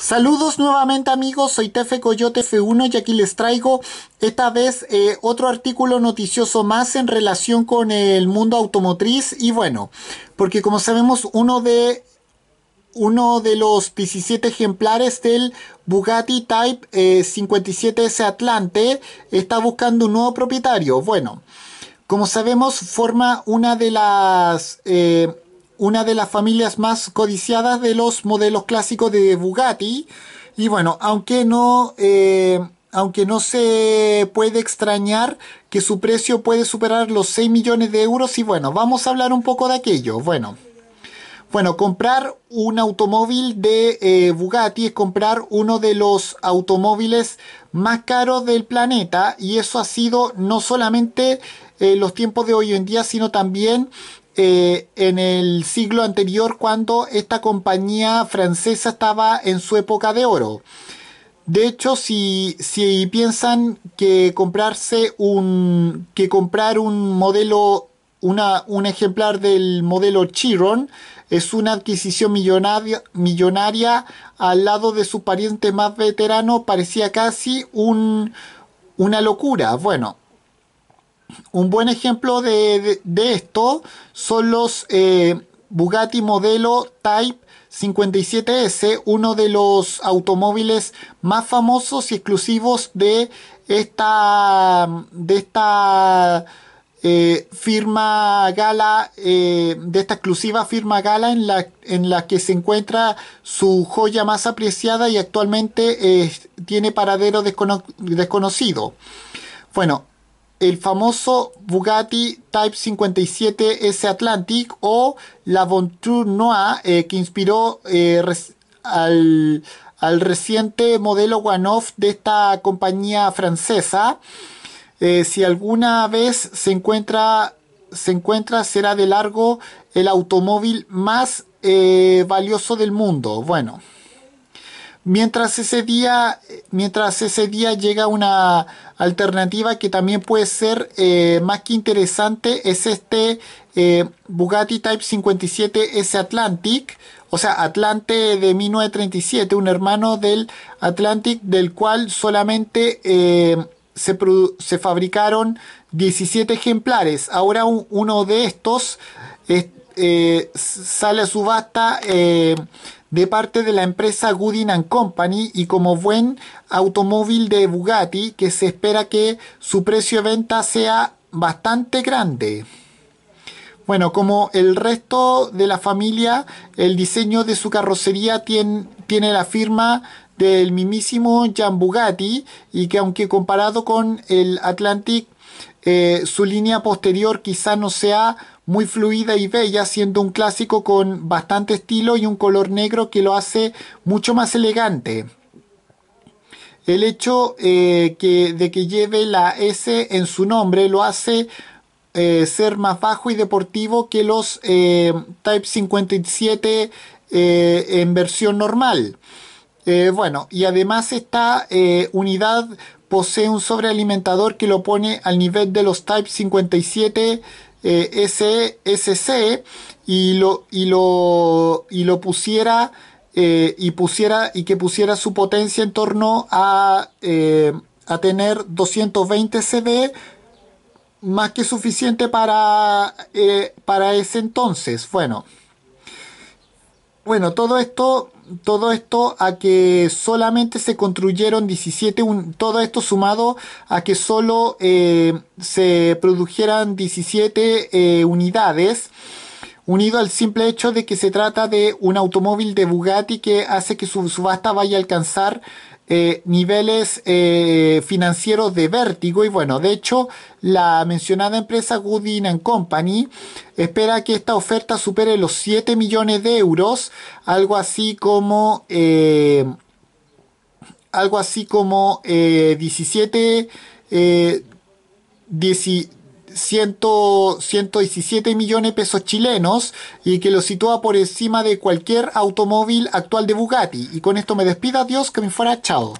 Saludos nuevamente amigos, soy Tefe Coyote F1 y aquí les traigo esta vez eh, otro artículo noticioso más en relación con el mundo automotriz y bueno, porque como sabemos uno de uno de los 17 ejemplares del Bugatti Type 57S eh, Atlante está buscando un nuevo propietario. Bueno, como sabemos forma una de las eh, una de las familias más codiciadas de los modelos clásicos de Bugatti. Y bueno, aunque no, eh, aunque no se puede extrañar que su precio puede superar los 6 millones de euros. Y bueno, vamos a hablar un poco de aquello. Bueno. Bueno, comprar un automóvil de eh, Bugatti es comprar uno de los automóviles más caros del planeta y eso ha sido no solamente en eh, los tiempos de hoy en día, sino también eh, en el siglo anterior cuando esta compañía francesa estaba en su época de oro. De hecho, si, si piensan que comprarse un. que comprar un modelo. un ejemplar del modelo Chiron es una adquisición millonaria, millonaria al lado de su pariente más veterano, parecía casi una locura. Bueno, un buen ejemplo de, esto son los eh, Bugatti modelo Type 57S, uno de los automóviles más famosos y exclusivos de esta, de esta eh, firma Gala, eh, de esta exclusiva firma Gala en la, en la, que se encuentra su joya más apreciada y actualmente tiene paradero desconocido. Bueno, el famoso Bugatti Type 57 S Atlantic o la Venture Noir eh, que inspiró eh, al, reciente modelo one-off de esta compañía francesa. Eh, si alguna vez se encuentra, se encuentra, será de largo el automóvil más valioso del mundo. Bueno mientras ese día mientras ese día llega una alternativa que también puede ser eh, más que interesante es este eh, Bugatti Type 57 S Atlantic o sea Atlante de 1937 un hermano del Atlantic del cual solamente eh, se, se, fabricaron 17 ejemplares ahora uno de estos sale a subasta de parte de la empresa Goodin Company y como buen automóvil de Bugatti que se espera que su precio de venta sea bastante grande. Bueno, como el resto de la familia, el diseño de su carrocería tiene, tiene la firma del mismísimo Jean Bugatti y que aunque comparado con el Atlantic eh, su línea posterior quizá no sea muy fluida y bella, siendo un clásico con bastante estilo y un color negro que lo hace mucho más elegante. El hecho eh, de que lleve la S en su nombre lo hace eh, ser más bajo y deportivo que los Type 57 en versión normal. bueno, y además esta unidad posee un sobrealimentador que lo pone al nivel de los Type 57 SC eh, y lo, y lo, y lo pusiera, eh, y pusiera y que pusiera su potencia en torno a, eh, a tener 220 CV más que suficiente para, para ese entonces. Bueno, bueno, todo esto todo esto a que solamente se construyeron 17, un, todo esto sumado a que solo eh, se produjeran 17 eh, unidades unido al simple hecho de que se trata de un automóvil de Bugatti que hace que su subasta vaya a alcanzar eh, niveles eh, financieros de vértigo y bueno, de hecho la mencionada empresa Goodin and Company espera que esta oferta supere los 7 millones de euros, algo así como eh, algo así como 17 117 millones de pesos chilenos y que lo sitúa por encima de cualquier automóvil actual de Bugatti. Y con esto me despido, Dios que me fuera, chao.